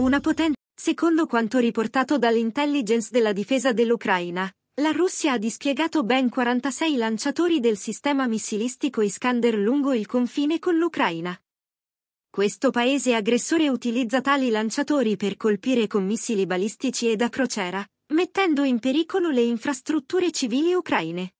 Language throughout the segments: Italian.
Una potente, secondo quanto riportato dall'intelligence della difesa dell'Ucraina, la Russia ha dispiegato ben 46 lanciatori del sistema missilistico Iskander lungo il confine con l'Ucraina. Questo paese aggressore utilizza tali lanciatori per colpire con missili balistici e da crociera, mettendo in pericolo le infrastrutture civili ucraine.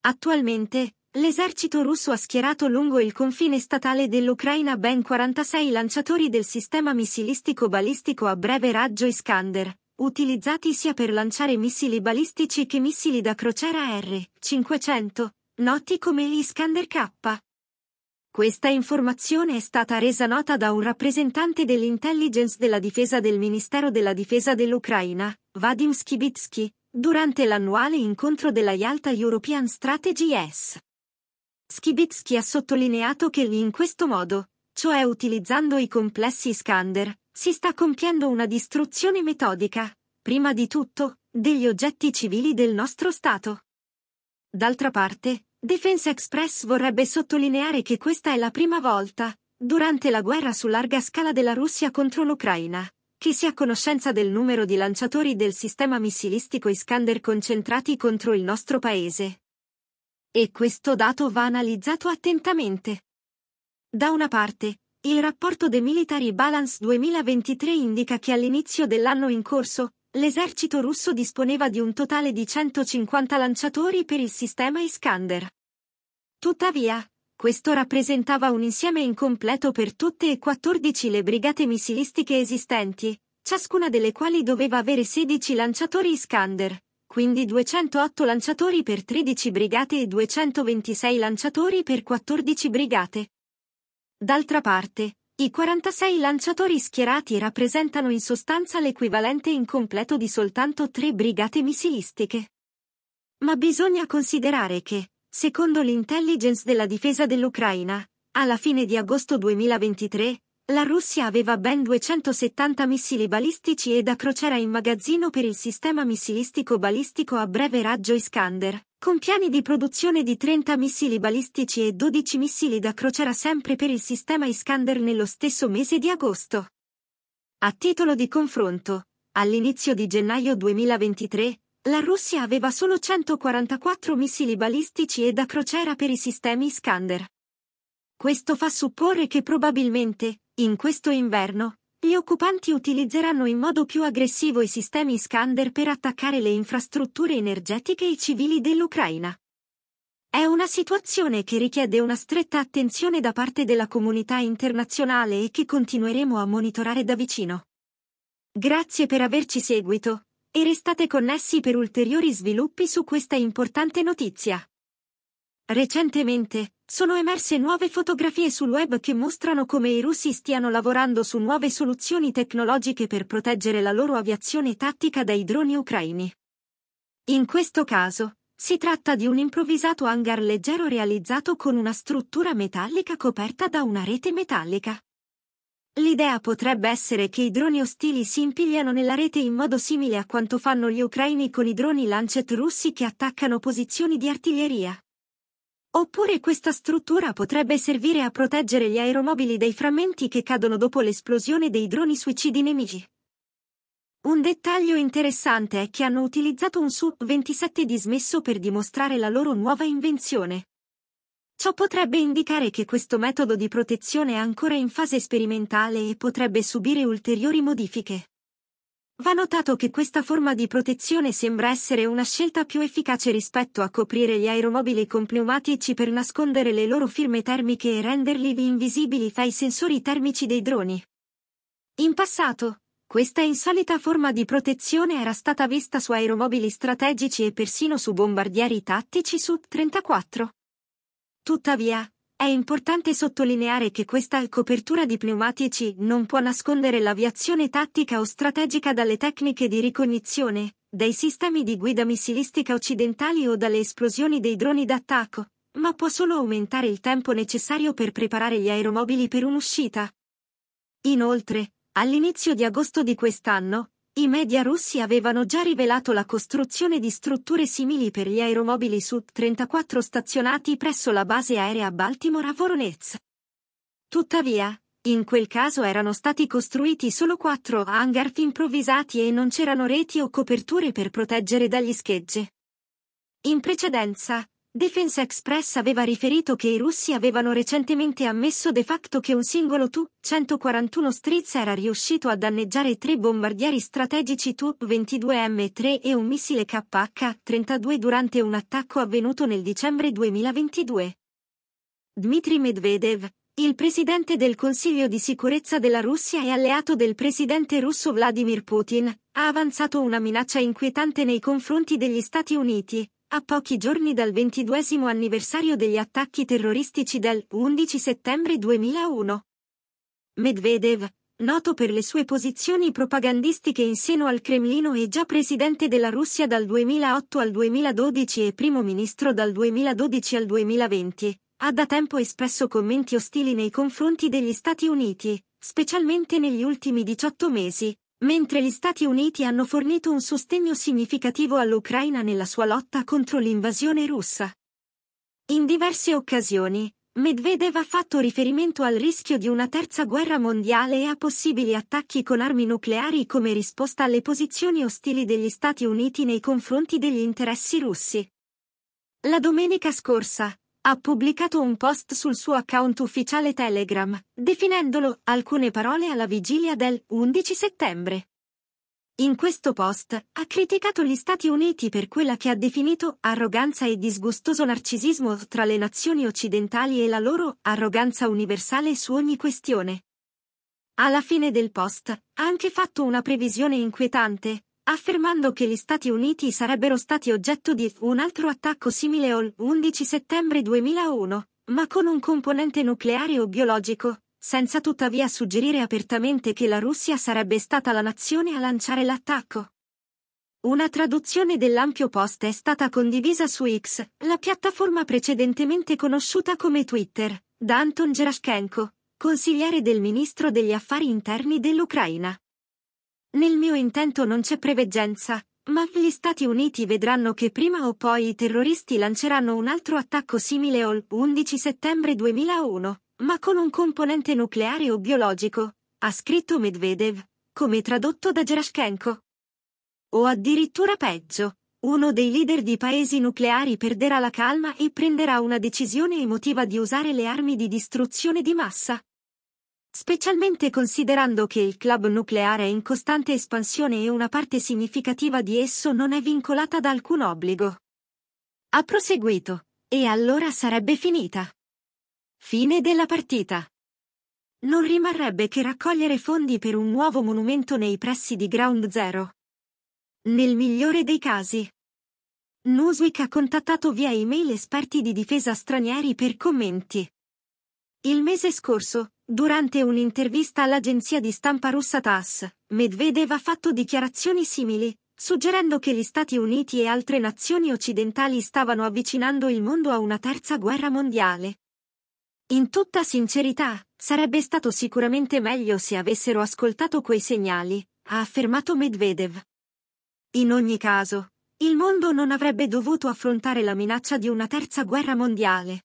Attualmente, L'esercito russo ha schierato lungo il confine statale dell'Ucraina ben 46 lanciatori del sistema missilistico balistico a breve raggio Iskander, utilizzati sia per lanciare missili balistici che missili da crociera R-500, noti come gli Iskander K. Questa informazione è stata resa nota da un rappresentante dell'intelligence della difesa del Ministero della Difesa dell'Ucraina, Vadim Skibitsky, durante l'annuale incontro della Yalta European Strategy S. Skibitsky ha sottolineato che in questo modo, cioè utilizzando i complessi Iskander, si sta compiendo una distruzione metodica, prima di tutto, degli oggetti civili del nostro Stato. D'altra parte, Defense Express vorrebbe sottolineare che questa è la prima volta, durante la guerra su larga scala della Russia contro l'Ucraina, che si ha conoscenza del numero di lanciatori del sistema missilistico Iskander concentrati contro il nostro paese. E questo dato va analizzato attentamente. Da una parte, il rapporto The Military Balance 2023 indica che all'inizio dell'anno in corso, l'esercito russo disponeva di un totale di 150 lanciatori per il sistema Iskander. Tuttavia, questo rappresentava un insieme incompleto per tutte e 14 le brigate missilistiche esistenti, ciascuna delle quali doveva avere 16 lanciatori Iskander, quindi 208 lanciatori per 13 brigate e 226 lanciatori per 14 brigate. D'altra parte, i 46 lanciatori schierati rappresentano in sostanza l'equivalente incompleto di soltanto tre brigate missilistiche. Ma bisogna considerare che, secondo l'intelligence della difesa dell'Ucraina, alla fine di agosto 2023, la Russia aveva ben 270 missili balistici e da crociera in magazzino per il sistema missilistico balistico a breve raggio Iskander, con piani di produzione di 30 missili balistici e 12 missili da crociera sempre per il sistema Iskander nello stesso mese di agosto. A titolo di confronto, all'inizio di gennaio 2023, la Russia aveva solo 144 missili balistici e da crociera per i sistemi Iskander questo fa supporre che probabilmente, in questo inverno, gli occupanti utilizzeranno in modo più aggressivo i sistemi Skander per attaccare le infrastrutture energetiche e civili dell'Ucraina. È una situazione che richiede una stretta attenzione da parte della comunità internazionale e che continueremo a monitorare da vicino. Grazie per averci seguito e restate connessi per ulteriori sviluppi su questa importante notizia. Recentemente, sono emerse nuove fotografie sul web che mostrano come i russi stiano lavorando su nuove soluzioni tecnologiche per proteggere la loro aviazione tattica dai droni ucraini. In questo caso, si tratta di un improvvisato hangar leggero realizzato con una struttura metallica coperta da una rete metallica. L'idea potrebbe essere che i droni ostili si impigliano nella rete in modo simile a quanto fanno gli ucraini con i droni Lancet russi che attaccano posizioni di artiglieria. Oppure questa struttura potrebbe servire a proteggere gli aeromobili dai frammenti che cadono dopo l'esplosione dei droni suicidi nemici. Un dettaglio interessante è che hanno utilizzato un Su-27 dismesso per dimostrare la loro nuova invenzione. Ciò potrebbe indicare che questo metodo di protezione è ancora in fase sperimentale e potrebbe subire ulteriori modifiche. Va notato che questa forma di protezione sembra essere una scelta più efficace rispetto a coprire gli aeromobili con pneumatici per nascondere le loro firme termiche e renderli invisibili i sensori termici dei droni. In passato, questa insolita forma di protezione era stata vista su aeromobili strategici e persino su bombardieri tattici Su-34. Tuttavia, è importante sottolineare che questa copertura di pneumatici non può nascondere l'aviazione tattica o strategica dalle tecniche di ricognizione, dai sistemi di guida missilistica occidentali o dalle esplosioni dei droni d'attacco, ma può solo aumentare il tempo necessario per preparare gli aeromobili per un'uscita. Inoltre, all'inizio di agosto di quest'anno, i media russi avevano già rivelato la costruzione di strutture simili per gli aeromobili Su-34 stazionati presso la base aerea Baltimore a Voronezh. Tuttavia, in quel caso erano stati costruiti solo quattro hangar improvvisati e non c'erano reti o coperture per proteggere dagli schegge. In precedenza, Defense Express aveva riferito che i russi avevano recentemente ammesso de facto che un singolo Tu-141 Stritz era riuscito a danneggiare tre bombardieri strategici Tu-22M3 e un missile KH-32 durante un attacco avvenuto nel dicembre 2022. Dmitry Medvedev, il presidente del Consiglio di sicurezza della Russia e alleato del presidente russo Vladimir Putin, ha avanzato una minaccia inquietante nei confronti degli Stati Uniti a pochi giorni dal ventiduesimo anniversario degli attacchi terroristici del 11 settembre 2001. Medvedev, noto per le sue posizioni propagandistiche in seno al Cremlino e già presidente della Russia dal 2008 al 2012 e primo ministro dal 2012 al 2020, ha da tempo espresso commenti ostili nei confronti degli Stati Uniti, specialmente negli ultimi 18 mesi, Mentre gli Stati Uniti hanno fornito un sostegno significativo all'Ucraina nella sua lotta contro l'invasione russa. In diverse occasioni, Medvedev ha fatto riferimento al rischio di una terza guerra mondiale e a possibili attacchi con armi nucleari come risposta alle posizioni ostili degli Stati Uniti nei confronti degli interessi russi. La domenica scorsa, ha pubblicato un post sul suo account ufficiale Telegram, definendolo Alcune parole alla vigilia del 11 settembre. In questo post ha criticato gli Stati Uniti per quella che ha definito arroganza e disgustoso narcisismo tra le nazioni occidentali e la loro arroganza universale su ogni questione. Alla fine del post ha anche fatto una previsione inquietante, affermando che gli Stati Uniti sarebbero stati oggetto di un altro attacco simile al 11 settembre 2001, ma con un componente nucleare o biologico, senza tuttavia suggerire apertamente che la Russia sarebbe stata la nazione a lanciare l'attacco. Una traduzione dell'ampio post è stata condivisa su X, la piattaforma precedentemente conosciuta come Twitter, da Anton Gerashchenko, consigliere del ministro degli affari interni dell'Ucraina. Nel mio intento non c'è preveggenza, ma gli Stati Uniti vedranno che prima o poi i terroristi lanceranno un altro attacco simile al 11 settembre 2001, ma con un componente nucleare o biologico, ha scritto Medvedev, come tradotto da Gerashchenko. O addirittura peggio, uno dei leader di paesi nucleari perderà la calma e prenderà una decisione emotiva di usare le armi di distruzione di massa, specialmente considerando che il club nucleare è in costante espansione e una parte significativa di esso non è vincolata da alcun obbligo. Ha proseguito. E allora sarebbe finita. Fine della partita. Non rimarrebbe che raccogliere fondi per un nuovo monumento nei pressi di Ground Zero. Nel migliore dei casi. Newsweek ha contattato via email esperti di difesa stranieri per commenti. Il mese scorso, durante un'intervista all'agenzia di stampa russa TASS, Medvedev ha fatto dichiarazioni simili, suggerendo che gli Stati Uniti e altre nazioni occidentali stavano avvicinando il mondo a una terza guerra mondiale. In tutta sincerità, sarebbe stato sicuramente meglio se avessero ascoltato quei segnali, ha affermato Medvedev. In ogni caso, il mondo non avrebbe dovuto affrontare la minaccia di una terza guerra mondiale.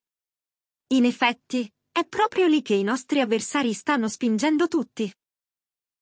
In effetti, è proprio lì che i nostri avversari stanno spingendo tutti.